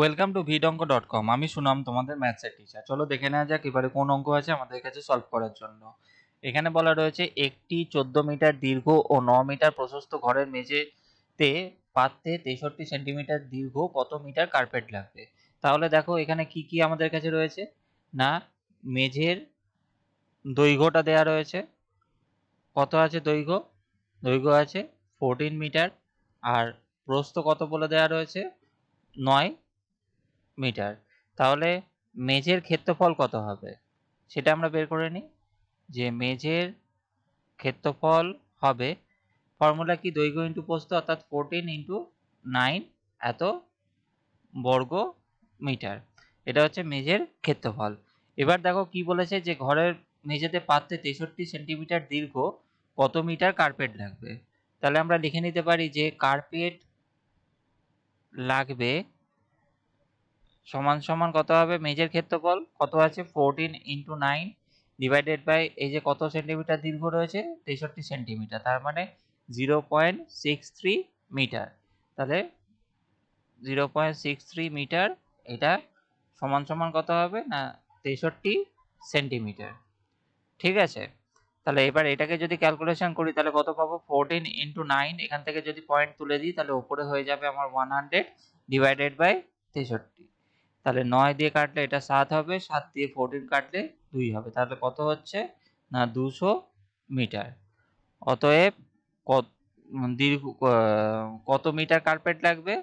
welcome to ভিড অঙ্ক dot com আমি সুনাম তোমাদের ম্যাথসের টিচার চলো দেখে নেওয়া যাক এবারে কোন অঙ্ক আছে আমাদের কাছে সলভ করার জন্য এখানে বলা রয়েছে একটি চোদ্দ মিটার দীর্ঘ ও ন মিটার প্রশস্ত ঘরের মেঝেতে পাত্রে তেষট্টি সেন্টিমিটার দীর্ঘ কত মিটার কার্পেট লাগবে তাহলে দেখো এখানে কি কি আমাদের কাছে রয়েছে না মেঝের দৈর্ঘ্যটা দেয়া রয়েছে কত আছে দৈর্ঘ্য দৈর্ঘ্য আছে ফোরটিন মিটার আর প্রস্থ কত বলে দেয়া রয়েছে নয় মিটার তাহলে মেজের ক্ষেত্রফল কত হবে সেটা আমরা বের করে নিই যে মেজের ক্ষেত্রফল হবে ফর্মুলা কি দৈর্ঘ্য ইন্টু পোস্ত অর্থাৎ ফোরটিন ইন্টু নাইন এত বর্গ মিটার এটা হচ্ছে মেজের ক্ষেত্রফল এবার দেখো কি বলেছে যে ঘরের মেঝেতে পাত্রে তেষট্টি সেন্টিমিটার দীর্ঘ কত মিটার কার্পেট লাগবে তাহলে আমরা লিখে নিতে পারি যে কার্পেট লাগবে সমান সমান কত হবে মেজের ক্ষেত্রফল কত আছে fourteen into nine divided by এই যে কত সেন্টিমিটার দীর্ঘ রয়েছে তেষট্টি সেন্টিমিটার তার মানে zero point six three metre তাহলে zero point six three metre এটা সমান সমান কত হবে না তেষট্টি সেন্টিমিটার ঠিক আছে তাহলে এবার এটাকে যদি ক্যালকুলেশন করি তাহলে কত পাবো ফোরটিন ইন্টু নাইন এখান থেকে যদি পয়েন্ট তুলে দিই তাহলে ওপরে হয়ে যাবে আমার ওয়ান হান্ড্রেড ডিভাইডেড বাই তেষট্টি তাহলে নয় দিয়ে কাটলে এটা সাত হবে সাত দিয়ে ফোরটিন কাটলে দুই হবে তাহলে কত হচ্ছে না দুশো মিটার অতএব কত দীর্ঘ কত মিটার কার্পেট লাগবে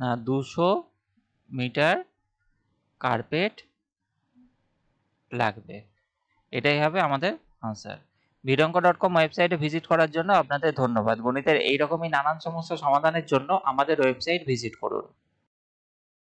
না দুশো মিটার কার্পেট লাগবে এটাই হবে আমাদের আনসার বিরঙ্ক ডট কম ওয়েবসাইটে ভিজিট করার জন্য আপনাদের ধন্যবাদ গণিতের এইরকমই নানান সমস্যা সমাধানের জন্য আমাদের ওয়েবসাইট ভিজিট করুন